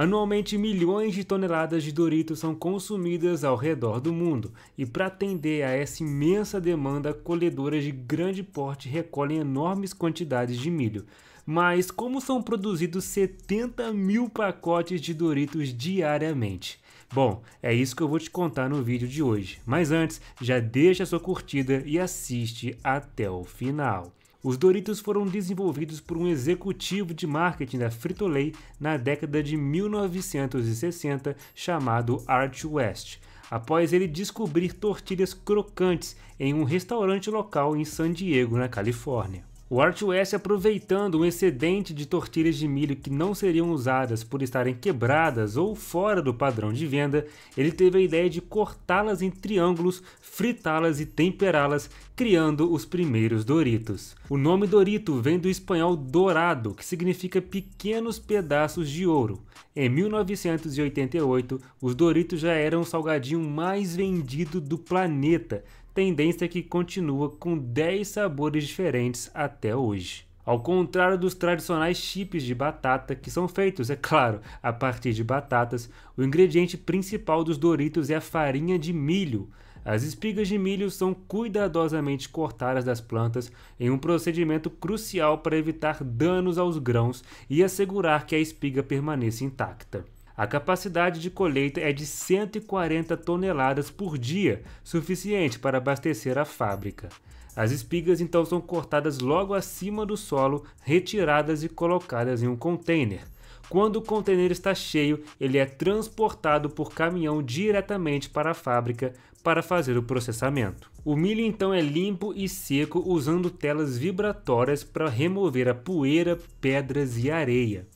Anualmente, milhões de toneladas de Doritos são consumidas ao redor do mundo, e para atender a essa imensa demanda, colhedoras de grande porte recolhem enormes quantidades de milho. Mas como são produzidos 70 mil pacotes de Doritos diariamente? Bom, é isso que eu vou te contar no vídeo de hoje. Mas antes, já deixa sua curtida e assiste até o final. Os Doritos foram desenvolvidos por um executivo de marketing da Frito-Lay na década de 1960 chamado Art West, após ele descobrir tortilhas crocantes em um restaurante local em San Diego, na Califórnia. O Art West, aproveitando um excedente de tortilhas de milho que não seriam usadas por estarem quebradas ou fora do padrão de venda, ele teve a ideia de cortá-las em triângulos, fritá-las e temperá-las, criando os primeiros Doritos. O nome Dorito vem do espanhol dourado, que significa pequenos pedaços de ouro. Em 1988, os Doritos já eram o salgadinho mais vendido do planeta, tendência que continua com 10 sabores diferentes até hoje. Ao contrário dos tradicionais chips de batata, que são feitos, é claro, a partir de batatas, o ingrediente principal dos Doritos é a farinha de milho. As espigas de milho são cuidadosamente cortadas das plantas em um procedimento crucial para evitar danos aos grãos e assegurar que a espiga permaneça intacta. A capacidade de colheita é de 140 toneladas por dia, suficiente para abastecer a fábrica. As espigas então são cortadas logo acima do solo, retiradas e colocadas em um container. Quando o container está cheio, ele é transportado por caminhão diretamente para a fábrica para fazer o processamento. O milho então é limpo e seco usando telas vibratórias para remover a poeira, pedras e areia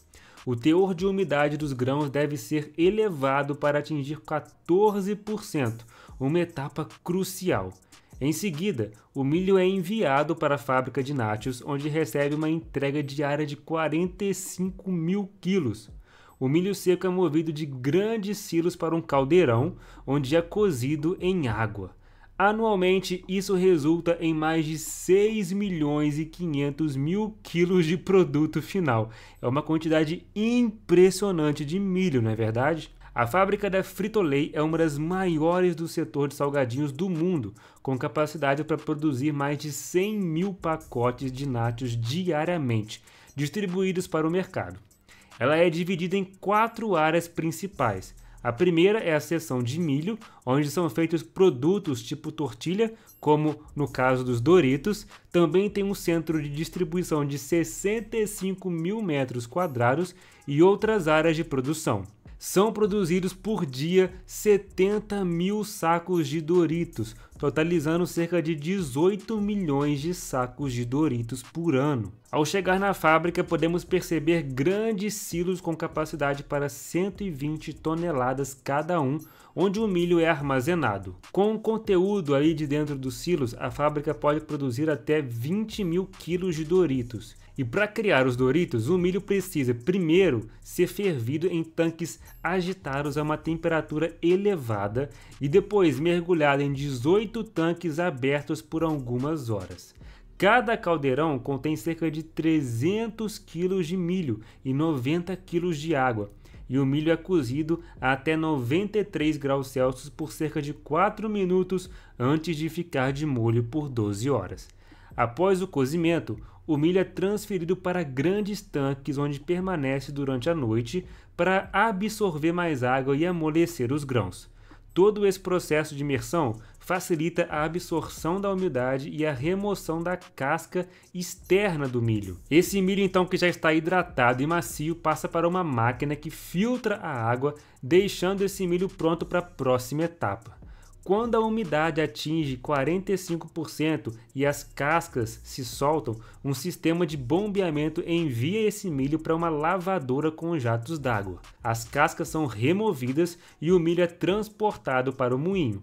o teor de umidade dos grãos deve ser elevado para atingir 14%, uma etapa crucial. Em seguida, o milho é enviado para a fábrica de nátios, onde recebe uma entrega diária de 45 mil quilos. O milho seco é movido de grandes silos para um caldeirão, onde é cozido em água. Anualmente, isso resulta em mais de 6 milhões e 500 mil quilos de produto final. É uma quantidade impressionante de milho, não é verdade? A fábrica da Frito-Lay é uma das maiores do setor de salgadinhos do mundo, com capacidade para produzir mais de 100 mil pacotes de nachos diariamente, distribuídos para o mercado. Ela é dividida em quatro áreas principais: a primeira é a seção de milho, onde são feitos produtos tipo tortilha, como no caso dos Doritos. Também tem um centro de distribuição de 65 mil metros quadrados e outras áreas de produção são produzidos por dia 70 mil sacos de Doritos, totalizando cerca de 18 milhões de sacos de Doritos por ano. Ao chegar na fábrica, podemos perceber grandes silos com capacidade para 120 toneladas cada um, onde o milho é armazenado. Com o conteúdo ali de dentro dos silos, a fábrica pode produzir até 20 mil quilos de Doritos. E para criar os Doritos, o milho precisa primeiro ser fervido em tanques agitados a uma temperatura elevada e depois mergulhado em 18 tanques abertos por algumas horas. Cada caldeirão contém cerca de 300 kg de milho e 90 kg de água, e o milho é cozido a até 93 graus Celsius por cerca de 4 minutos antes de ficar de molho por 12 horas. Após o cozimento, o milho é transferido para grandes tanques onde permanece durante a noite para absorver mais água e amolecer os grãos. Todo esse processo de imersão facilita a absorção da umidade e a remoção da casca externa do milho. Esse milho então que já está hidratado e macio passa para uma máquina que filtra a água, deixando esse milho pronto para a próxima etapa. Quando a umidade atinge 45% e as cascas se soltam, um sistema de bombeamento envia esse milho para uma lavadora com jatos d'água. As cascas são removidas e o milho é transportado para o moinho.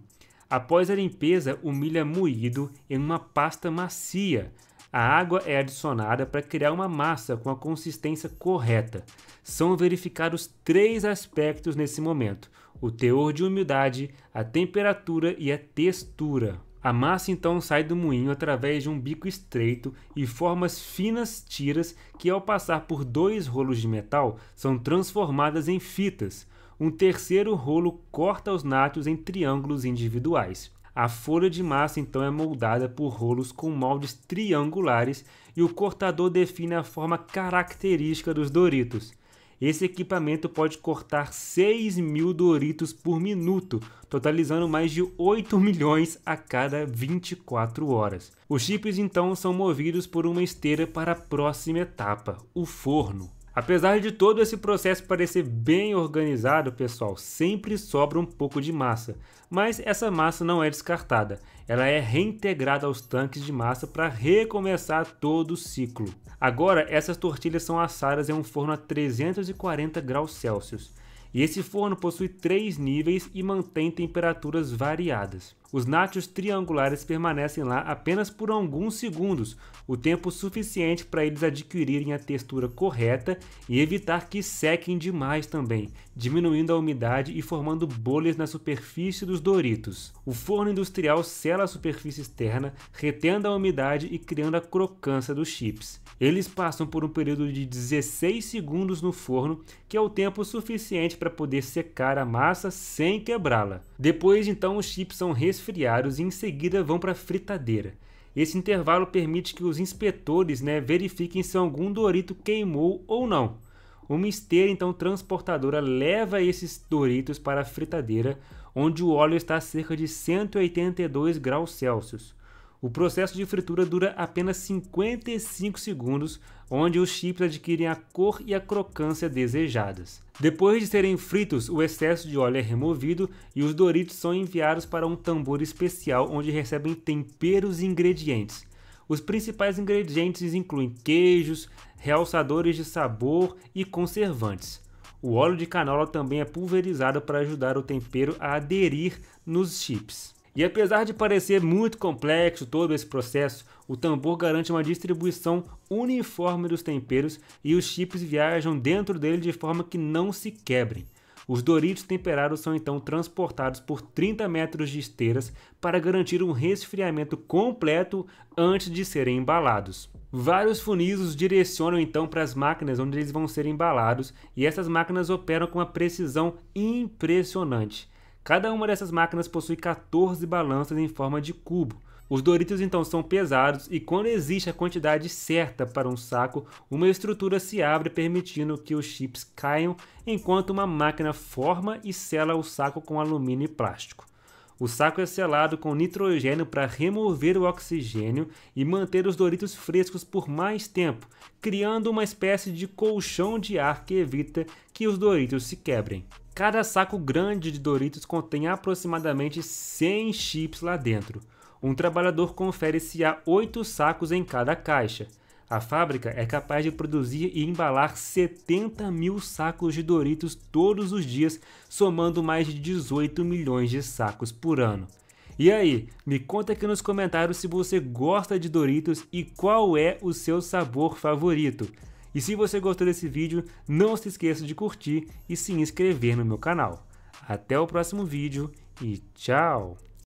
Após a limpeza, o milho é moído em uma pasta macia. A água é adicionada para criar uma massa com a consistência correta. São verificados três aspectos nesse momento: o teor de umidade, a temperatura e a textura. A massa então sai do moinho através de um bico estreito e forma finas tiras que, ao passar por dois rolos de metal, são transformadas em fitas. Um terceiro rolo corta os nátios em triângulos individuais. A folha de massa então é moldada por rolos com moldes triangulares e o cortador define a forma característica dos Doritos. Esse equipamento pode cortar 6 mil Doritos por minuto, totalizando mais de 8 milhões a cada 24 horas. Os chips então são movidos por uma esteira para a próxima etapa, o forno. Apesar de todo esse processo parecer bem organizado, pessoal, sempre sobra um pouco de massa, mas essa massa não é descartada, ela é reintegrada aos tanques de massa para recomeçar todo o ciclo. Agora, essas tortilhas são assadas em um forno a 340 graus Celsius, e esse forno possui três níveis e mantém temperaturas variadas os nátios triangulares permanecem lá apenas por alguns segundos, o tempo suficiente para eles adquirirem a textura correta e evitar que sequem demais também, diminuindo a umidade e formando bolhas na superfície dos Doritos. O forno industrial sela a superfície externa, retendo a umidade e criando a crocância dos chips. Eles passam por um período de 16 segundos no forno, que é o tempo suficiente para poder secar a massa sem quebrá-la. Depois, então, os chips são resfriados e em seguida vão para a fritadeira. Esse intervalo permite que os inspetores né, verifiquem se algum Dorito queimou ou não. Uma esteira então transportadora leva esses Doritos para a fritadeira, onde o óleo está a cerca de 182 graus Celsius. O processo de fritura dura apenas 55 segundos, onde os chips adquirem a cor e a crocância desejadas. Depois de serem fritos, o excesso de óleo é removido e os Doritos são enviados para um tambor especial onde recebem temperos e ingredientes. Os principais ingredientes incluem queijos, realçadores de sabor e conservantes. O óleo de canola também é pulverizado para ajudar o tempero a aderir nos chips. E apesar de parecer muito complexo todo esse processo, o tambor garante uma distribuição uniforme dos temperos e os chips viajam dentro dele de forma que não se quebrem. Os Doritos temperados são então transportados por 30 metros de esteiras para garantir um resfriamento completo antes de serem embalados. Vários funis os direcionam então para as máquinas onde eles vão ser embalados, e essas máquinas operam com uma precisão impressionante. Cada uma dessas máquinas possui 14 balanças em forma de cubo. Os Doritos então são pesados e quando existe a quantidade certa para um saco, uma estrutura se abre permitindo que os chips caiam, enquanto uma máquina forma e sela o saco com alumínio e plástico. O saco é selado com nitrogênio para remover o oxigênio e manter os Doritos frescos por mais tempo, criando uma espécie de colchão de ar que evita que os Doritos se quebrem. Cada saco grande de Doritos contém aproximadamente 100 chips lá dentro. Um trabalhador confere se há 8 sacos em cada caixa. A fábrica é capaz de produzir e embalar 70 mil sacos de Doritos todos os dias, somando mais de 18 milhões de sacos por ano. E aí, me conta aqui nos comentários se você gosta de Doritos e qual é o seu sabor favorito. E se você gostou desse vídeo, não se esqueça de curtir e se inscrever no meu canal. Até o próximo vídeo e tchau!